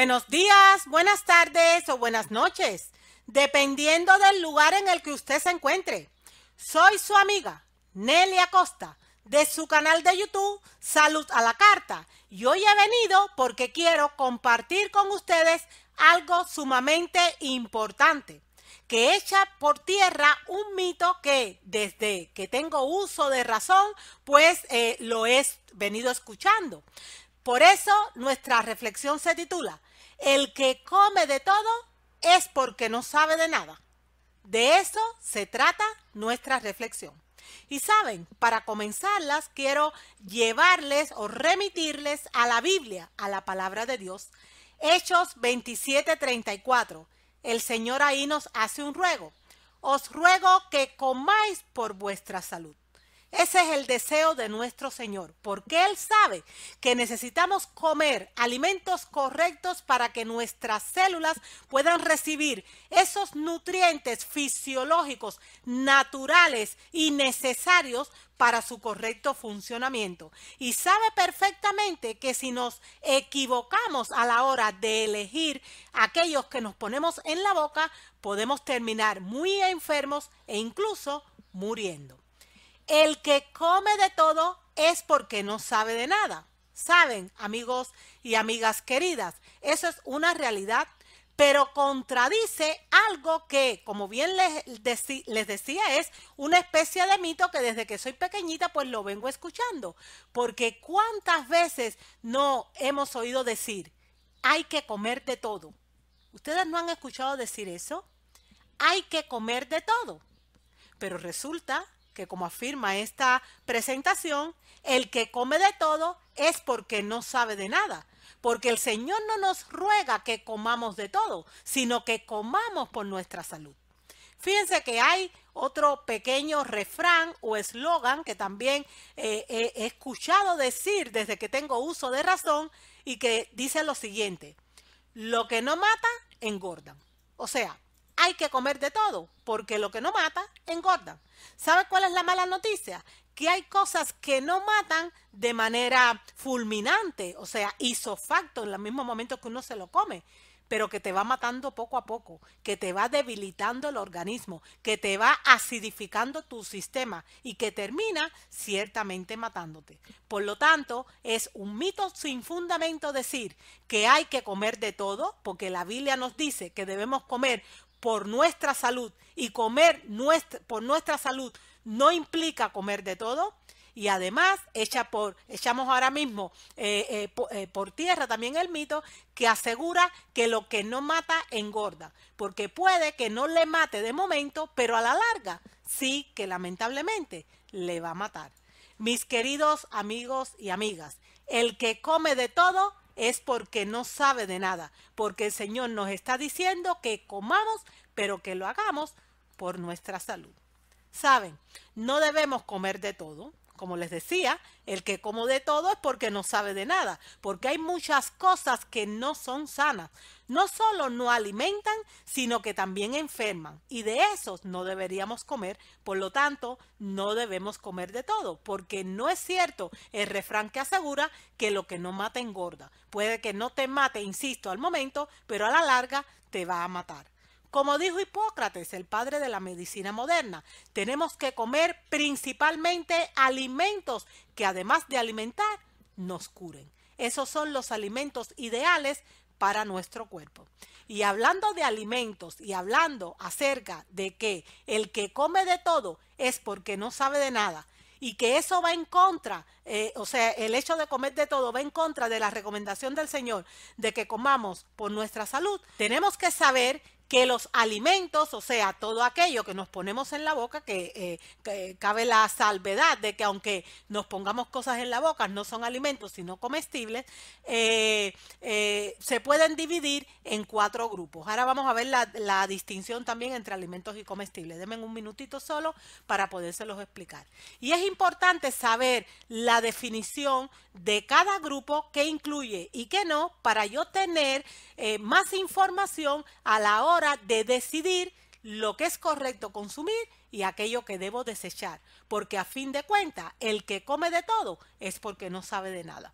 Buenos días, buenas tardes o buenas noches, dependiendo del lugar en el que usted se encuentre. Soy su amiga Nelly Acosta de su canal de YouTube Salud a la Carta y hoy he venido porque quiero compartir con ustedes algo sumamente importante que echa por tierra un mito que desde que tengo uso de razón, pues eh, lo he venido escuchando. Por eso nuestra reflexión se titula el que come de todo es porque no sabe de nada. De eso se trata nuestra reflexión. Y saben, para comenzarlas quiero llevarles o remitirles a la Biblia, a la palabra de Dios. Hechos 27:34. El Señor ahí nos hace un ruego. Os ruego que comáis por vuestra salud. Ese es el deseo de nuestro Señor, porque Él sabe que necesitamos comer alimentos correctos para que nuestras células puedan recibir esos nutrientes fisiológicos naturales y necesarios para su correcto funcionamiento. Y sabe perfectamente que si nos equivocamos a la hora de elegir aquellos que nos ponemos en la boca, podemos terminar muy enfermos e incluso muriendo. El que come de todo es porque no sabe de nada. Saben, amigos y amigas queridas, eso es una realidad, pero contradice algo que, como bien les, les, decía, es una especie de mito que desde que soy pequeñita pues lo vengo escuchando, porque cuántas veces no hemos oído decir, hay que comer de todo. ¿Ustedes no han escuchado decir eso? Hay que comer de todo. Pero resulta que como afirma esta presentación, el que come de todo es porque no sabe de nada, porque el Señor no nos ruega que comamos de todo, sino que comamos por nuestra salud. Fíjense que hay otro pequeño refrán o eslogan que también eh, eh, he escuchado decir desde que tengo uso de razón y que dice lo siguiente, lo que no mata, engorda. O sea, hay que comer de todo, porque lo que no mata, engorda. ¿Sabe cuál es la mala noticia? Que hay cosas que no matan de manera fulminante, o sea, isofacto en el mismo momento que uno se lo come pero que te va matando poco a poco, que te va debilitando el organismo, que te va acidificando tu sistema y que termina ciertamente matándote. Por lo tanto, es un mito sin fundamento decir que hay que comer de todo, porque la Biblia nos dice que debemos comer por nuestra salud y comer nuestra, por nuestra salud no implica comer de todo. Y además, echa por, echamos ahora mismo eh, eh, eh, por tierra también el mito que asegura que lo que no mata engorda, porque puede que no le mate de momento, pero a la larga sí que lamentablemente le va a matar. Mis queridos amigos y amigas, el que come de todo es porque no sabe de nada, porque el Señor nos está diciendo que comamos, pero que lo hagamos por nuestra salud. Saben, no debemos comer de todo, como les decía, el que como de todo es porque no sabe de nada, porque hay muchas cosas que no son sanas. No solo no alimentan, sino que también enferman. Y de esos no deberíamos comer, por lo tanto, no debemos comer de todo, porque no es cierto el refrán que asegura que lo que no mata engorda. Puede que no te mate, insisto, al momento, pero a la larga te va a matar. Como dijo Hipócrates, el padre de la medicina moderna, tenemos que comer principalmente alimentos que además de alimentar, nos curen. Esos son los alimentos ideales para nuestro cuerpo. Y hablando de alimentos y hablando acerca de que el que come de todo es porque no sabe de nada y que eso va en contra, eh, o sea, el hecho de comer de todo va en contra de la recomendación del Señor de que comamos por nuestra salud, tenemos que saber que los alimentos, o sea, todo aquello que nos ponemos en la boca, eh, que, cabe la salvedad de que aunque nos pongamos cosas en la boca, no son alimentos, sino comestibles, eh, eh, se pueden dividir en cuatro grupos. Ahora vamos a ver la, distinción también entre alimentos y comestibles. Denme un minutito solo para podérselos explicar. Y es importante saber la definición de cada grupo que incluye y que no para yo tener más información a la hora de decidir lo que es correcto consumir y aquello que debo desechar, porque a fin de cuentas el que come de todo es porque no sabe de nada.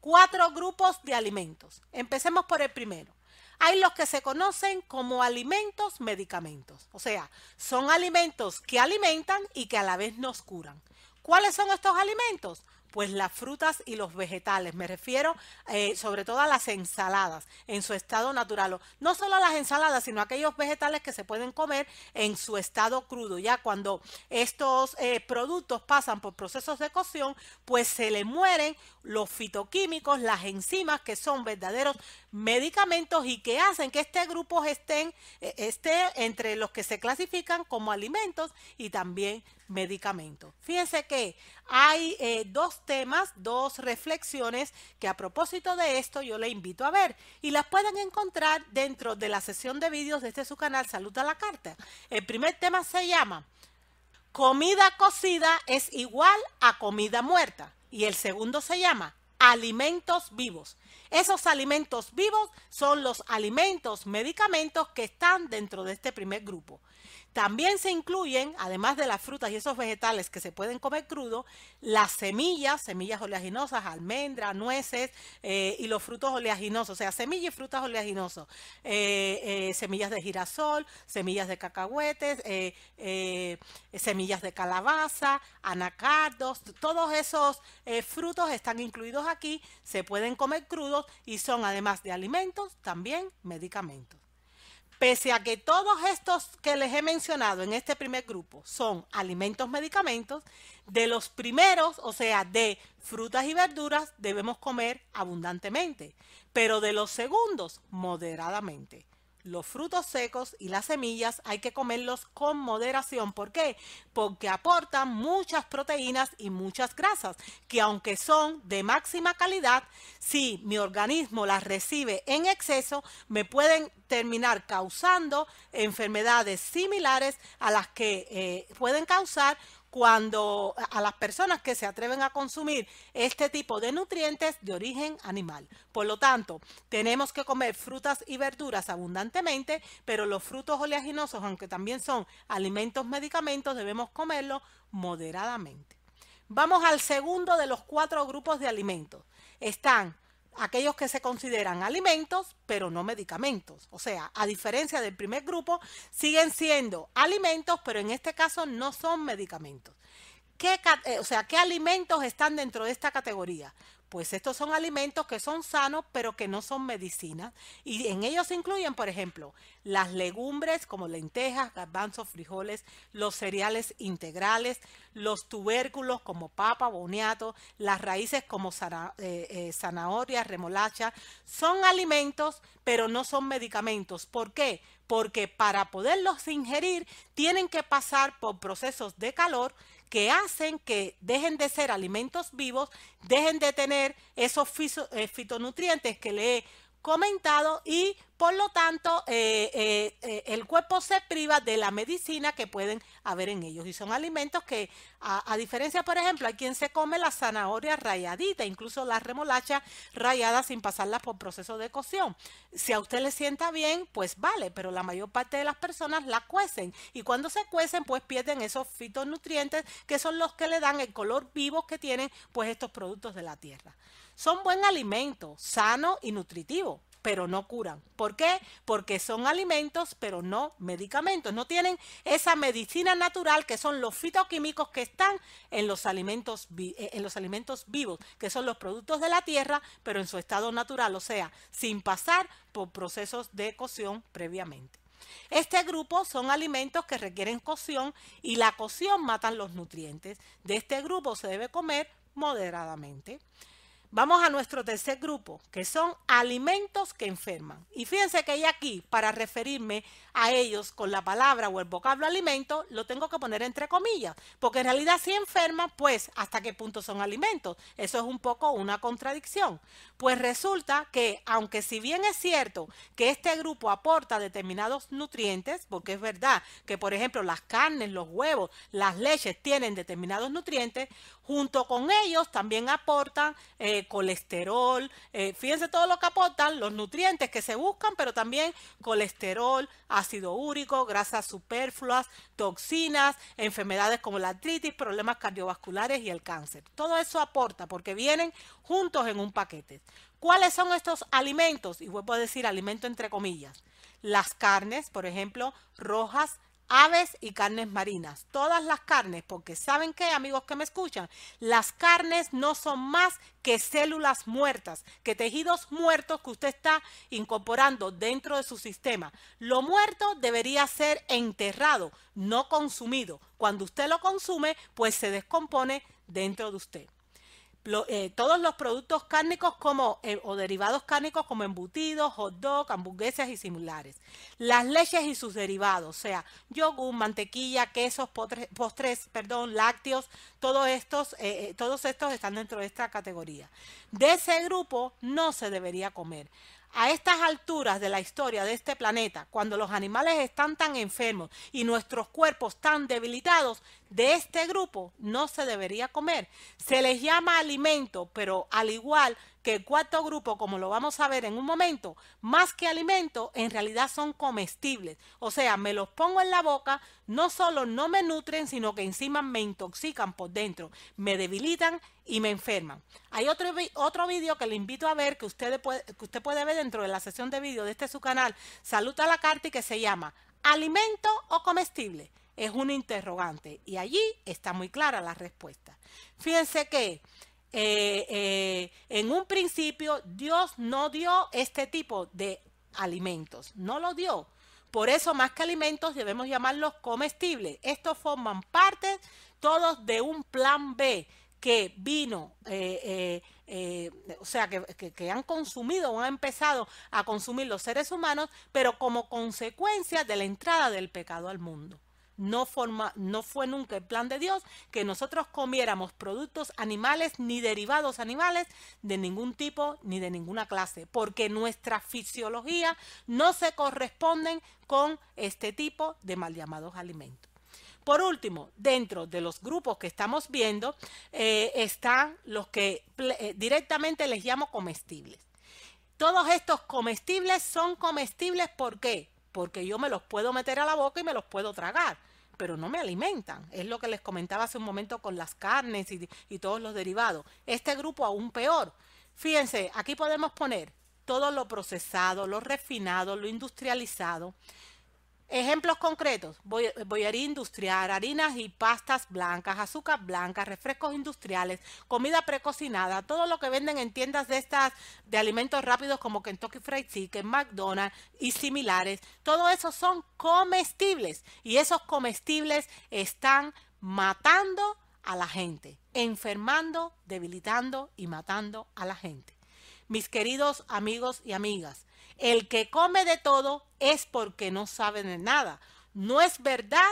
Cuatro grupos de alimentos. Empecemos por el primero. Hay los que se conocen como alimentos medicamentos, o sea, son alimentos que alimentan y que a la vez nos curan. ¿Cuáles son estos alimentos? pues las frutas y los vegetales. Me refiero eh, sobre todo a las ensaladas en su estado natural. No solo a las ensaladas, sino a aquellos vegetales que se pueden comer en su estado crudo. Ya cuando estos eh, productos pasan por procesos de cocción, pues se le mueren los fitoquímicos, las enzimas que son verdaderos medicamentos y que hacen que este grupo estén, eh, esté entre los que se clasifican como alimentos y también Medicamento. Fíjense que hay eh, dos temas, dos reflexiones que a propósito de esto yo le invito a ver y las pueden encontrar dentro de la sesión de vídeos de este su canal Salud a la Carta. El primer tema se llama Comida cocida es igual a comida muerta y el segundo se llama alimentos vivos. Esos alimentos vivos son los alimentos, medicamentos que están dentro de este primer grupo. También se incluyen, además de las frutas y esos vegetales que se pueden comer crudos, las semillas, semillas oleaginosas, almendras, nueces eh, y los frutos oleaginosos, o sea, semillas y frutas oleaginosos, eh, eh, semillas de girasol, semillas de cacahuetes, semillas de calabaza, anacardos, todos esos frutos están incluidos aquí, se pueden comer crudos y son además de alimentos, también medicamentos. Pese a que todos estos que les he mencionado en este primer grupo son alimentos, medicamentos, de los primeros, o sea, de frutas y verduras, debemos comer abundantemente, pero de los segundos, moderadamente los frutos secos y las semillas hay que comerlos con moderación. ¿Por qué? Porque aportan muchas proteínas y muchas grasas que aunque son de máxima calidad, si mi organismo las recibe en exceso, me pueden terminar causando enfermedades similares a las que eh, pueden causar cuando a las personas que se atreven a consumir este tipo de nutrientes de origen animal. Por lo tanto, tenemos que comer frutas y verduras abundantemente, pero los frutos oleaginosos, aunque también son alimentos medicamentos, debemos comerlos moderadamente. Vamos al segundo de los cuatro grupos de alimentos. Están aquellos que se consideran alimentos, pero no medicamentos. O sea, a diferencia del primer grupo, siguen siendo alimentos, pero en este caso no son medicamentos. ¿Qué, eh, o sea, ¿qué alimentos están dentro de esta categoría? Pues estos son alimentos que son sanos, pero que no son medicinas. Y en ellos se incluyen, por ejemplo, las legumbres como lentejas, garbanzos, frijoles, los cereales integrales, los tubérculos como papa, boniato, las raíces como zanahorias, eh, eh, zanahoria, remolacha. Son alimentos, pero no son medicamentos. ¿Por qué? Porque para poderlos ingerir tienen que pasar por procesos de calor que hacen que dejen de ser alimentos vivos, dejen de tener esos eh, fitonutrientes que le comentado y por lo tanto eh, eh, eh, el cuerpo se priva de la medicina que pueden haber en ellos y son alimentos que a, diferencia por ejemplo hay quien se come la zanahoria rayadita incluso las remolachas rayada sin pasarlas por proceso de cocción si a usted le sienta bien pues vale pero la mayor parte de las personas la cuecen y cuando se cuecen pues pierden esos fitonutrientes que son los que le dan el color vivo que tienen pues estos productos de la tierra son buen alimento, sano y nutritivo, pero no curan. ¿Por qué? Porque son alimentos, pero no medicamentos. No tienen esa medicina natural que son los fitoquímicos que están en los alimentos, eh, en los alimentos vivos, que son los productos de la tierra, pero en su estado natural, o sea, sin pasar por procesos de cocción previamente. Este grupo son alimentos que requieren cocción y la cocción matan los nutrientes. De este grupo se debe comer moderadamente. Vamos a nuestro tercer grupo, que son alimentos que enferman. Y fíjense que hay aquí, para referirme a ellos con la palabra o el vocablo alimento, lo tengo que poner entre comillas, porque en realidad si enferman, pues hasta qué punto son alimentos. Eso es un poco una contradicción. Pues resulta que, aunque si bien es cierto que este grupo aporta determinados nutrientes, porque es verdad que, por ejemplo, las carnes, los huevos, las leches tienen determinados nutrientes, junto con ellos también aportan eh, colesterol, eh, fíjense todo lo que aportan, los nutrientes que se buscan, pero también colesterol, ácido úrico, grasas superfluas, toxinas, enfermedades como la artritis, problemas cardiovasculares y el cáncer. Todo eso aporta porque vienen juntos en un paquete. ¿Cuáles son estos alimentos? Y vuelvo a decir alimento entre comillas. Las carnes, por ejemplo, rojas, aves y carnes marinas. Todas las carnes, porque ¿saben qué, amigos que me escuchan? Las carnes no son más que células muertas, que tejidos muertos que usted está incorporando dentro de su sistema. Lo muerto debería ser enterrado, no consumido. Cuando usted lo consume, pues se descompone dentro de usted. Eh, todos los productos cárnicos como, eh, o derivados cárnicos como embutidos, hot dog, hamburguesas y similares. Las leches y sus derivados, o sea, yogur, mantequilla, quesos, postres, postres perdón, lácteos, todos estos, eh, todos estos están dentro de esta categoría. De ese grupo no se debería comer a estas alturas de la historia de este planeta, cuando los animales están tan enfermos y nuestros cuerpos tan debilitados, de este grupo no se debería comer. Se les llama alimento, pero al igual que el cuarto grupo, como lo vamos a ver en un momento, más que alimento, en realidad son comestibles. O sea, me los pongo en la boca, no solo no me nutren, sino que encima me intoxican por dentro, me debilitan y me enferman. Hay otro, otro vídeo que le invito a ver que usted, puede, que usted puede ver dentro de la sesión de vídeo de este su canal, Salud a la Carta, y que se llama ¿Alimento o comestible? Es un interrogante y allí está muy clara la respuesta. Fíjense que eh, eh, en un principio Dios no dio este tipo de alimentos, no lo dio. Por eso más que alimentos debemos llamarlos comestibles. Estos forman parte todos de un plan B que vino, eh, eh, o sea, que, que, han consumido o han empezado a consumir los seres humanos, pero como consecuencia de la entrada del pecado al mundo no, forma, no fue nunca el plan de Dios que nosotros comiéramos productos animales ni derivados animales de ningún tipo ni de ninguna clase, porque nuestra fisiología no se corresponden con este tipo de mal llamados alimentos. Por último, dentro de los grupos que estamos viendo eh, están los que eh, directamente les llamo comestibles. Todos estos comestibles son comestibles porque porque yo me los puedo meter a la boca y me los puedo tragar, pero no me alimentan. Es lo que les comentaba hace un momento con las carnes y, todos los derivados. Este grupo aún peor. Fíjense, aquí podemos poner todo lo procesado, lo refinado, lo industrializado, Ejemplos concretos, bollería industrial, harinas y pastas blancas, azúcar blanca, refrescos industriales, comida precocinada, todo lo que venden en tiendas de estas de alimentos rápidos como Kentucky Fried Chicken, McDonald's y similares, todo eso son comestibles y esos comestibles están matando a la gente, enfermando, debilitando y matando a la gente. Mis queridos amigos y amigas, el que come de todo es porque no sabe de nada. No es verdad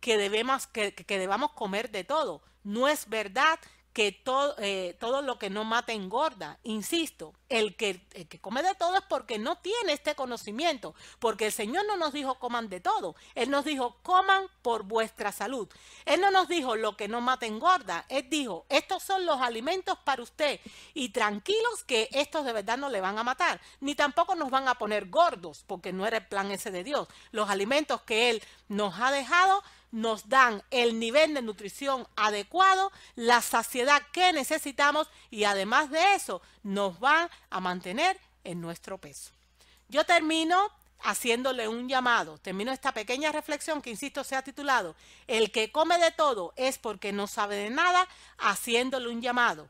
que, debemos, que, debamos comer de todo. No es verdad que todo, eh, todo lo que no mata engorda. Insisto, el que, come de todo es porque no tiene este conocimiento, porque el Señor no nos dijo coman de todo, Él nos dijo coman por vuestra salud. Él no nos dijo lo que no mate engorda, Él dijo estos son los alimentos para usted y tranquilos que estos de verdad no le van a matar, ni tampoco nos van a poner gordos, porque no era el plan ese de Dios. Los alimentos que Él nos ha dejado nos dan el nivel de nutrición adecuado, la saciedad que necesitamos y además de eso nos van a mantener en nuestro peso. Yo termino haciéndole un llamado. Termino esta pequeña reflexión que, insisto, se ha titulado El que come de todo es porque no sabe de nada, haciéndole un llamado.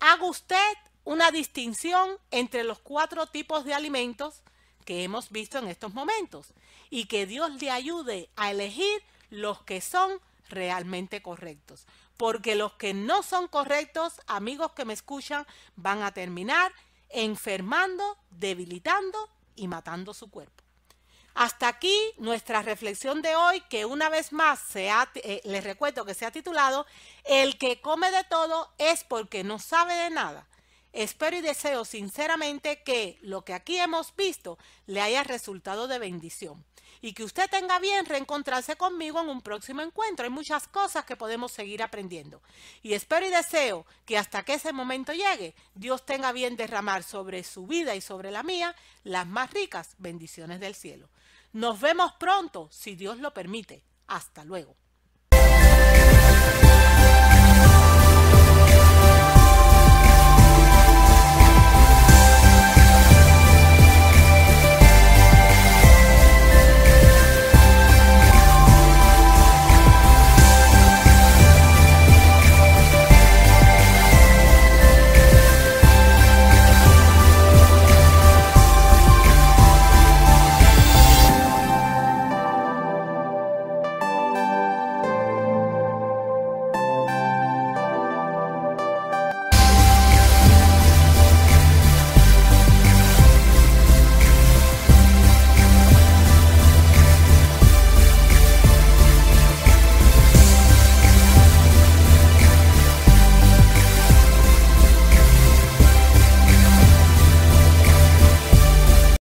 Haga usted una distinción entre los cuatro tipos de alimentos que hemos visto en estos momentos y que Dios le ayude a elegir los que son realmente correctos porque los que no son correctos, amigos que me escuchan, van a terminar enfermando, debilitando y matando su cuerpo. Hasta aquí nuestra reflexión de hoy, que una vez más eh, les recuerdo que se ha titulado El que come de todo es porque no sabe de nada. Espero y deseo sinceramente que lo que aquí hemos visto le haya resultado de bendición y que usted tenga bien reencontrarse conmigo en un próximo encuentro. Hay muchas cosas que podemos seguir aprendiendo. Y espero y deseo que hasta que ese momento llegue, Dios tenga bien derramar sobre su vida y sobre la mía las más ricas bendiciones del cielo. Nos vemos pronto, si Dios lo permite. Hasta luego.